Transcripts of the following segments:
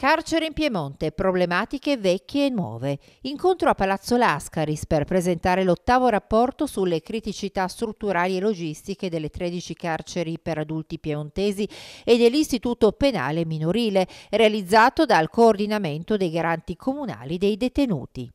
Carcere in Piemonte, problematiche vecchie e nuove. Incontro a Palazzo Lascaris per presentare l'ottavo rapporto sulle criticità strutturali e logistiche delle 13 carceri per adulti piemontesi e dell'Istituto Penale Minorile, realizzato dal coordinamento dei garanti comunali dei detenuti.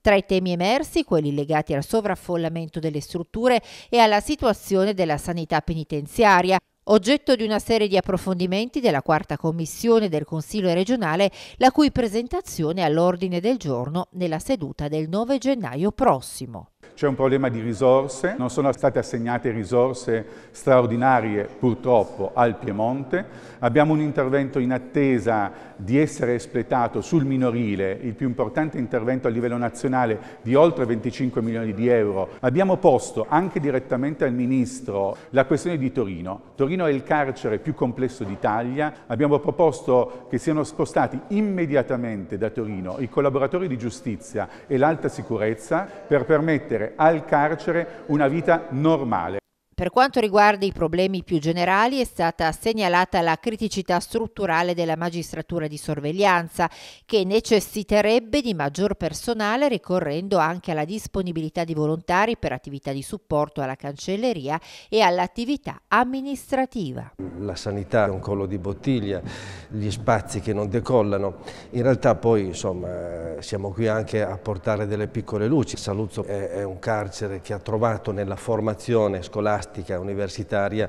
Tra i temi emersi, quelli legati al sovraffollamento delle strutture e alla situazione della sanità penitenziaria, oggetto di una serie di approfondimenti della quarta commissione del Consiglio regionale, la cui presentazione è all'ordine del giorno nella seduta del 9 gennaio prossimo. C'è un problema di risorse, non sono state assegnate risorse straordinarie purtroppo al Piemonte, abbiamo un intervento in attesa di essere espletato sul minorile, il più importante intervento a livello nazionale di oltre 25 milioni di euro. Abbiamo posto anche direttamente al Ministro la questione di Torino. Torino è il carcere più complesso d'Italia, abbiamo proposto che siano spostati immediatamente da Torino i collaboratori di giustizia e l'alta sicurezza per permettere al carcere una vita normale. Per quanto riguarda i problemi più generali è stata segnalata la criticità strutturale della magistratura di sorveglianza che necessiterebbe di maggior personale ricorrendo anche alla disponibilità di volontari per attività di supporto alla cancelleria e all'attività amministrativa. La sanità è un collo di bottiglia, gli spazi che non decollano. In realtà poi insomma, siamo qui anche a portare delle piccole luci. Saluzzo è un carcere che ha trovato nella formazione scolastica scolastica universitaria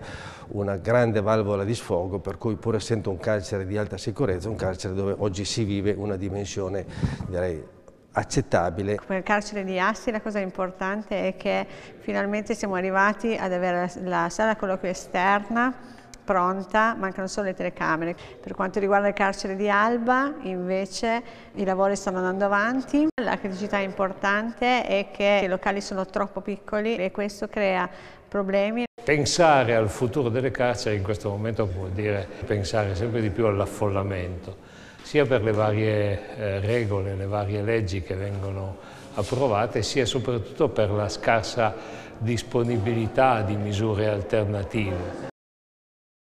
una grande valvola di sfogo per cui pur essendo un carcere di alta sicurezza, un carcere dove oggi si vive una dimensione direi accettabile. Come carcere di Assi la cosa importante è che finalmente siamo arrivati ad avere la sala colloquio esterna pronta, mancano solo le telecamere. Per quanto riguarda il carcere di Alba, invece, i lavori stanno andando avanti. La criticità importante è che i locali sono troppo piccoli e questo crea problemi. Pensare al futuro delle carceri in questo momento vuol dire pensare sempre di più all'affollamento, sia per le varie eh, regole, le varie leggi che vengono approvate, sia soprattutto per la scarsa disponibilità di misure alternative.